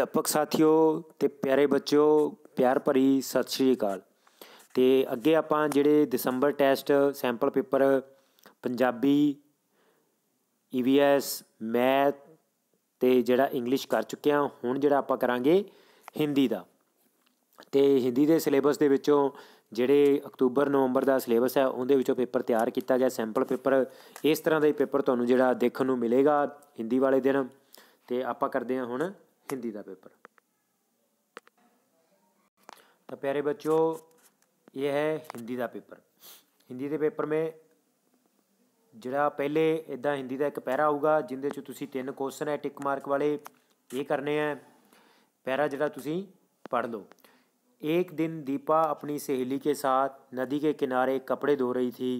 ਅਧਿਆਪਕ ਸਾਥੀਓ ਤੇ ਪਿਆਰੇ ਬੱਚਿਓ ਪਿਆਰ ਭਰੀ ਸਤਿ ਸ਼੍ਰੀ ਅਕਾਲ ਤੇ ਅੱਗੇ ਆਪਾਂ ਜਿਹੜੇ ਦਸੰਬਰ test sample paper Punjabi EVS e math ਤੇ ਜਿਹੜਾ ਇੰਗਲਿਸ਼ ਕਰ ਚੁੱਕੇ ਆ ਹੁਣ ਜਿਹੜਾ ਆਪਾਂ ਕਰਾਂਗੇ ਹਿੰਦੀ ਦਾ ਤੇ ਹਿੰਦੀ ਦੇ ਸਿਲੇਬਸ ਦੇ ਵਿੱਚੋਂ ਜਿਹੜੇ ਅਕਤੂਬਰ ਨਵੰਬਰ ਦਾ ਸਿਲੇਬਸ ਹੈ ਉਹਦੇ ਵਿੱਚੋਂ ਪੇਪਰ ਤਿਆਰ ਕੀਤਾ ਗਿਆ ਸੈਂਪਲ ਪੇਪਰ ਇਸ ਤਰ੍ਹਾਂ ਦਾ ਹੀ ਪੇਪਰ ਤੁਹਾਨੂੰ ਜਿਹੜਾ ਦੇਖਣ ਨੂੰ ਮਿਲੇਗਾ ਹਿੰਦੀ ਵਾਲੇ ਦਿਨ ਤੇ ਆਪਾਂ ਕਰਦੇ ਹਾਂ ਹੁਣ हिंदी का पेपर तो प्यारे बच्चों ये है हिंदी का पेपर हिंदी के पेपर में जरा पहले इदा हिंदी का एक पैरा आऊगा जिंद तीन क्वेश्चन है टिक मार्क वाले ये करने हैं पैरा जरा पढ़ लो एक दिन दीपा अपनी सहेली के साथ नदी के किनारे कपड़े धो रही थी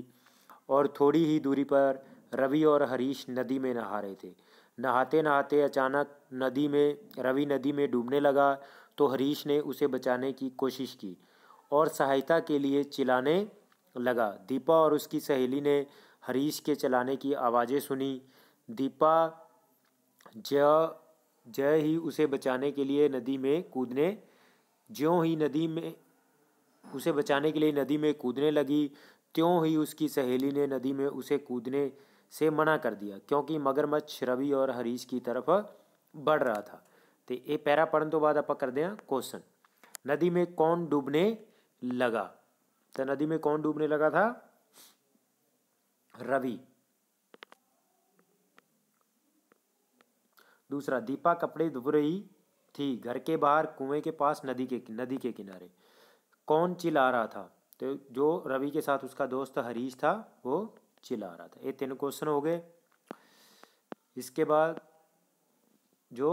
और थोड़ी ही दूरी पर रवि और हरीश नदी में नहा रहे थे नहाते नहाते अचानक नदी में रवि नदी में डूबने लगा तो हरीश ने उसे बचाने की कोशिश की और सहायता के लिए चिल्लाने लगा दीपा और उसकी सहेली ने हरीश के चलाने की आवाज़ें सुनी दीपा जय जय ही उसे बचाने के लिए नदी में कूदने ज्यों ही नदी में उसे बचाने के लिए नदी में कूदने लगी त्यों ही उसकी सहेली ने नदी में उसे कूदने से मना कर दिया क्योंकि मगरमच्छ रवि और हरीश की तरफ बढ़ रहा था तो ये पैरा पढ़ने तो बाद आप कर दें क्वेश्चन नदी में कौन डूबने लगा तो नदी में कौन डूबने लगा था रवि दूसरा दीपा कपड़े धुप रही थी घर के बाहर कुएं के पास नदी के नदी के किनारे कौन चिल्ला रहा था तो जो रवि के साथ उसका दोस्त हरीश था वो चिल्ला रहा था ये तीन क्वेश्चन हो गए इसके बाद जो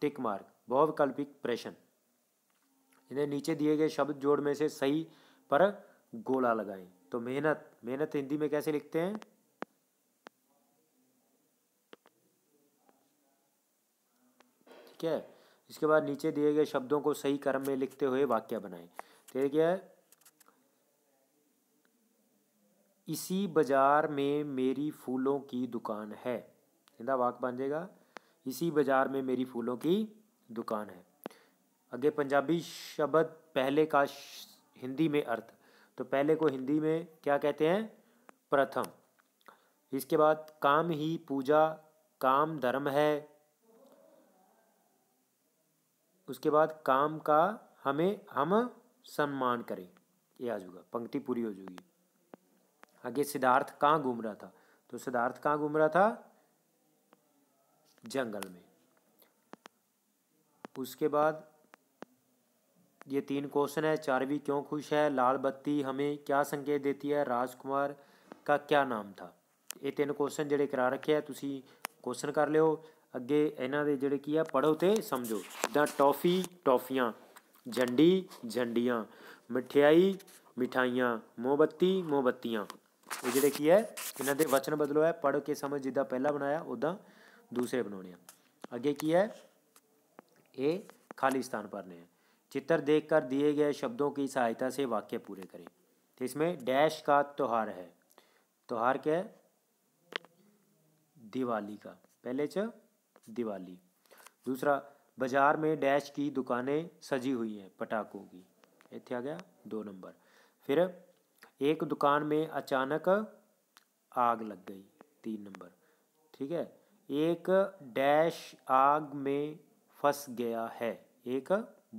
टिक मार्क बहुविकल्पिक प्रश्न इन्हें नीचे दिए गए शब्द जोड़ में से सही पर गोला लगाएं तो मेहनत मेहनत हिंदी में कैसे लिखते हैं ठीक है इसके बाद नीचे दिए गए शब्दों को सही क्रम में लिखते हुए वाक्य बनाएं तो क्या है इसी बाज़ार में मेरी फूलों की दुकान है इंदा वाक बन जाएगा इसी बाज़ार में मेरी फूलों की दुकान है अगे पंजाबी शब्द पहले का हिंदी में अर्थ तो पहले को हिंदी में क्या कहते हैं प्रथम इसके बाद काम ही पूजा काम धर्म है उसके बाद काम का हमें हम सम्मान करें ये आ जाएगा पंक्ति पूरी हो जाएगी आगे सिद्धार्थ कहाँ घूम रहा था तो सिद्धार्थ कहाँ घूम रहा था जंगल में उसके बाद ये तीन क्वेश्चन है चार भी क्यों खुश है लाल बत्ती हमें क्या संकेत देती है राजकुमार का क्या नाम था ये तीन क्वेश्चन जेडे करा रखे है तुम क्वेश्चन कर लियो अगे इन्हों के जोड़े की है पढ़ो तो समझो द टॉफी टॉफिया झंडी झंडियाँ मिठियाई मिठाइया मोमबत्ती मोमबत्तियाँ वो तो ਜਿਹੜੇ की है इन्होंने वचन बदलो है पढ़ के समझ जिदा पहला बनाया उदा दूसरे बनाने अगे की है ये खाली स्थान भरने हैं चित्र देखकर दिए गए शब्दों की सहायता से वाक्य पूरे करें तो इसमें डैश का त्यौहार है त्यौहार क्या है दिवाली का पहले च दिवाली दूसरा बाजार में डैश की दुकानें सजी हुई हैं पटाखों की इतने आ गया दो नंबर फिर एक दुकान में अचानक आग लग गई तीन नंबर ठीक है एक डैश आग में फंस गया है एक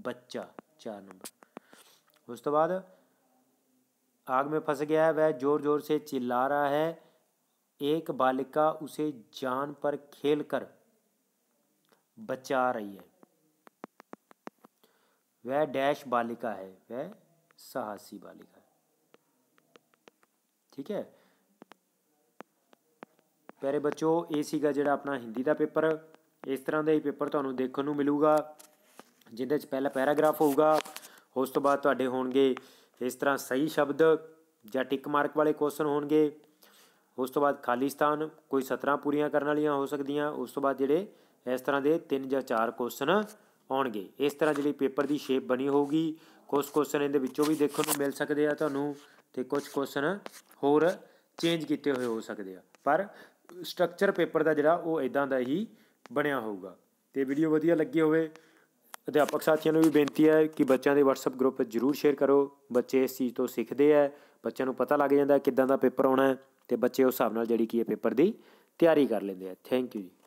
बच्चा चार नंबर उस तो बाद आग में फंस गया है वह जोर जोर से चिल्ला रहा है एक बालिका उसे जान पर खेलकर बचा रही है वह डैश बालिका है वह साहसी बालिका है ਠੀਕ ਹੈ ਪਿਆਰੇ ਬੱਚੋ ਇਹ ਸੀਗਾ ਜਿਹੜਾ ਆਪਣਾ ਹਿੰਦੀ ਦਾ ਪੇਪਰ ਇਸ ਤਰ੍ਹਾਂ ਦਾ ਹੀ ਪੇਪਰ ਤੁਹਾਨੂੰ ਦੇਖਣ ਨੂੰ ਮਿਲੂਗਾ ਜਿੰਦੇ ਚ ਪਹਿਲਾ ਪੈਰਾਗ੍ਰਾਫ ਹੋਊਗਾ ਉਸ ਤੋਂ ਬਾਅਦ ਤੁਹਾਡੇ ਹੋਣਗੇ ਇਸ ਤਰ੍ਹਾਂ ਸਹੀ ਸ਼ਬਦ ਜਾਂ ਟਿਕ ਮਾਰਕ ਵਾਲੇ ਕੁਐਸਚਨ ਹੋਣਗੇ ਉਸ ਤੋਂ ਬਾਅਦ ਖਾਲੀ ਸਥਾਨ ਕੋਈ 17 ਪੂਰੀਆਂ ਕਰਨ ਵਾਲੀਆਂ ਹੋ ਸਕਦੀਆਂ ਉਸ ਤੋਂ ਬਾਅਦ ਜਿਹੜੇ ਇਸ ਤਰ੍ਹਾਂ ਦੇ 3 ਜਾਂ 4 ਕੁਐਸਚਨ ਆਉਣਗੇ ਇਸ ਤਰ੍ਹਾਂ ਜਿਹੜੀ ਪੇਪਰ ਦੀ ਸ਼ੇਪ ਬਣੀ ਹੋਊਗੀ ਕੁਝ ਕੁਐਸਚਨ ਇਹਦੇ ਵਿੱਚੋਂ ਵੀ ਦੇਖਣ ਨੂੰ ਮਿਲ ਸਕਦੇ ਆ ਤੁਹਾਨੂੰ ਤੇ ਕੁਝ ਕੁਐਸਚਨ ਹੋਰ ਚੇਂਜ ਕੀਤੇ ਹੋਏ ਹੋ ਸਕਦੇ ਆ ਪਰ ਸਟਰਕਚਰ ਪੇਪਰ ਦਾ ਜਿਹੜਾ ਉਹ ਇਦਾਂ ਦਾ ਹੀ ਬਣਿਆ ਹੋਊਗਾ ਤੇ ਵੀਡੀਓ ਵਧੀਆ ਲੱਗੀ ਹੋਵੇ ਅਧਿਆਪਕ ਸਾਥੀਆਂ ਨੂੰ ਵੀ ਬੇਨਤੀ ਹੈ ਕਿ ਬੱਚਿਆਂ ਦੇ WhatsApp ਗਰੁੱਪ ਜਰੂਰ ਸ਼ੇਅਰ ਕਰੋ ਬੱਚੇ ਇਸ ਚੀਜ਼ ਤੋਂ ਸਿੱਖਦੇ ਆ ਬੱਚਿਆਂ ਨੂੰ ਪਤਾ ਲੱਗ ਜਾਂਦਾ ਕਿਦਾਂ ਦਾ ਪੇਪਰ ਆਉਣਾ ਹੈ ਤੇ ਬੱਚੇ ਉਸ ਹਿਸਾਬ ਨਾਲ ਜਿਹੜੀ ਕੀ ਹੈ ਪੇਪਰ ਦੀ ਤਿਆਰੀ ਕਰ ਲੈਂਦੇ ਆ ਥੈਂਕ ਯੂ ਜੀ